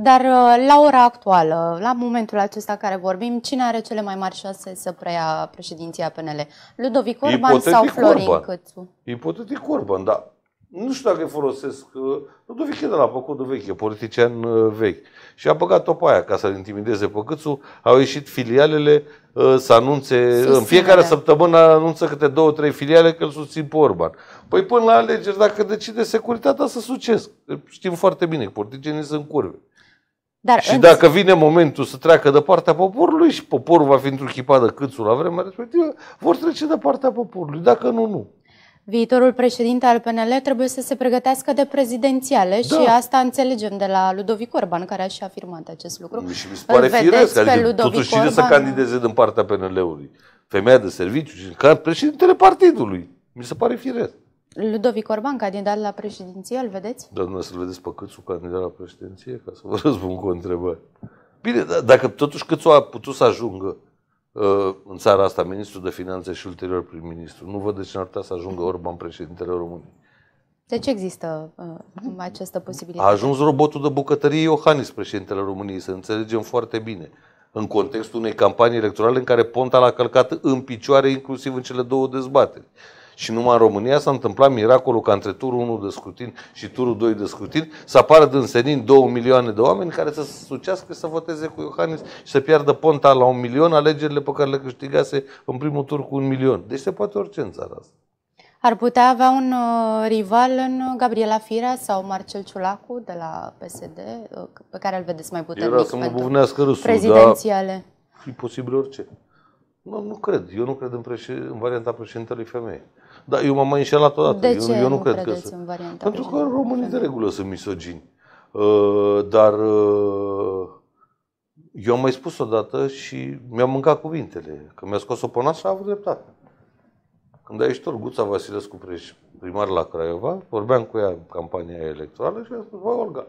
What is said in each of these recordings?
Dar uh, la ora actuală, la momentul acesta care vorbim, cine are cele mai mari șanse să preia președinția PNL? Ludovic Orban Ipotetic sau Florin Orban. Cățu? Ipotetic Orban, da. nu știu dacă folosesc... Uh, Ludovic e de la Vechi, e politician uh, vechi. Și a băgat-o aia ca să-l intimideze pe Cățu. Au ieșit filialele să anunțe... Susținere. În fiecare săptămână anunță câte două, trei filiale că îl susțin pe Orban. Păi până la alegeri, dacă decide securitatea, să sucesc. Știm foarte bine că politicienii sunt curve. Dar și dacă zi... vine momentul să treacă de partea poporului și poporul va fi într-un întruchipat de câțul la vremea respectivă, vor trece de partea poporului. Dacă nu, nu. Viitorul președinte al PNL trebuie să se pregătească de prezidențiale da. și asta înțelegem de la Ludovic Orban, care a și afirmat acest lucru. Și mi se pare firesc, adică Ludovic totuși cine Orban... să candideze din partea PNL-ului? Femeia de serviciu, și președintele partidului. Mi se pare firesc. Ludovic Orban, candidat la președinție, îl vedeți? Da, nu să-l vedeți pe Câțu candidat la președinție, ca să vă răspund cu o întrebare. Bine, da, dacă totuși Câțu a putut să ajungă uh, în țara asta, ministrul de finanțe și ulterior prim-ministru, nu văd de ce n-ar putea să ajungă mhm. Orban președintele României. De deci ce există uh, această posibilitate? A ajuns robotul de bucătărie Iohannis, președintele României, să înțelegem foarte bine, în contextul unei campanii electorale în care Ponta l-a călcat în picioare, inclusiv în cele două dezbateri. Uh, și numai în România s-a întâmplat miracolul ca între turul 1 de scrutin și turul 2 de scrutin să apară din senin 2 milioane de oameni care să se sucească să voteze cu Iohannis și să piardă ponta la un milion alegerile pe care le câștigase în primul tur cu un milion. Deci se poate orice în țara asta. Ar putea avea un uh, rival în Gabriela Firea sau Marcel Ciulacu de la PSD, uh, pe care îl vedeți mai puternic Era să mă buvnească râsul, prezidențiale. Dar e posibil orice. Nu, nu cred. Eu nu cred în, președ... în varianta președintelui femeie. Dar eu m-am mai înșelat odată. De eu, ce eu nu, nu cred că sunt. Pentru că românii de exact. regulă sunt misogini. Uh, dar uh, eu am mai spus odată și mi-am mâncat cuvintele. Că mi-a scos o ponașă și a avut dreptate. Când a ieșit Olguța Vasilescu Preș, primar la Craiova, vorbeam cu ea în campania electorală și a am spus, bă, Olga,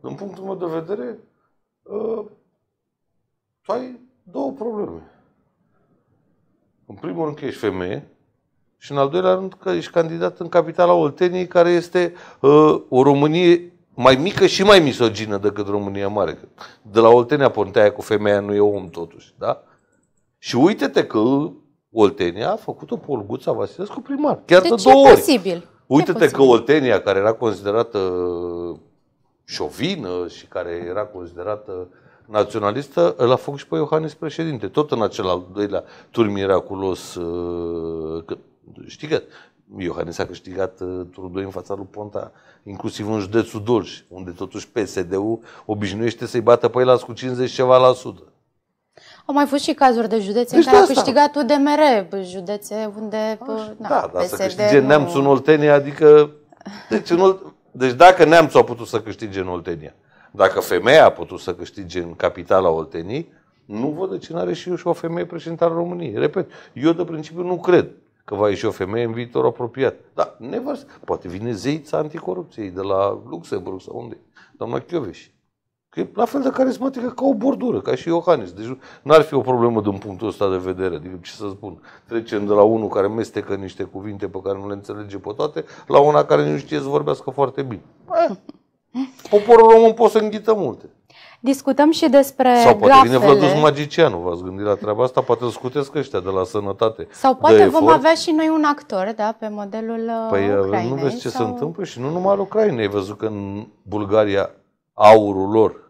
din punctul meu de vedere, uh, tu ai două probleme. În primul rând că ești femeie și în al doilea rând că ești candidat în capitala Olteniei, care este uh, o Românie mai mică și mai misogină decât România mare. De la Oltenia pornea cu femeia nu e om totuși, da? Și uite-te că Oltenia a făcut-o pe Olguța Vasilescu primar. Chiar deci de două e ori. posibil. Uite-te că Oltenia, care era considerată șovină și care era considerată naționalistă, l-a făcut și pe Iohannis președinte. Tot în acel al doilea tur miraculos uh, Știi Iohannis a câștigat uh, turul 2 în fața lui Ponta, inclusiv în județul Dolj, unde totuși PSD-ul obișnuiește să-i bată pe el cu 50 ceva la sută. Au mai fost și cazuri de județe deci în care a câștigat UDMR, județe unde... Așa, na, da, dar să câștige nu... neamțul în Oltenia, adică... Deci, în Olt... deci dacă neamțul a putut să câștige în Oltenia, dacă femeia a putut să câștige în capitala Olteniei, nu văd de ce n-are și eu și o femeie președintară României. Repet, eu de principiu nu cred că va ieși o femeie în viitor apropiat. Da, never, poate vine zeița anticorupției de la Luxemburg sau unde, doamna Chioveș. Că e la fel de carismatică ca o bordură, ca și Iohannis. Deci n-ar fi o problemă din punctul ăsta de vedere. Adică ce să spun, trecem de la unul care mestecă niște cuvinte pe care nu le înțelege pe toate, la una care nu știe să vorbească foarte bine. Eh, poporul român poate să înghită multe. Discutăm și despre Sau poate gafele. vine Vladus Magicianu, v-ați gândit la treaba asta, poate îl scutesc ăștia de la sănătate. Sau poate vom efort. avea și noi un actor, da, pe modelul uh, Păi uh, Ucrainei, nu vezi ce sau... se întâmplă și nu numai al Ucrainei, ai văzut că în Bulgaria aurul lor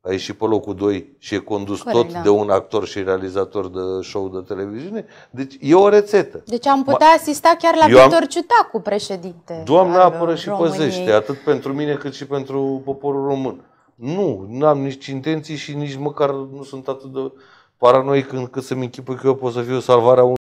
a ieșit pe locul 2 și e condus Corect, tot da. de un actor și realizator de show de televiziune. Deci e o rețetă. Deci am putea Ma... asista chiar la Eu Victor am... Ciutacu președinte. Doamne apără și păzește, atât pentru mine cât și pentru poporul român. Nu, nu am nici intenții și nici măcar nu sunt atât de paranoic încât să-mi închipă că eu pot să fiu salvarea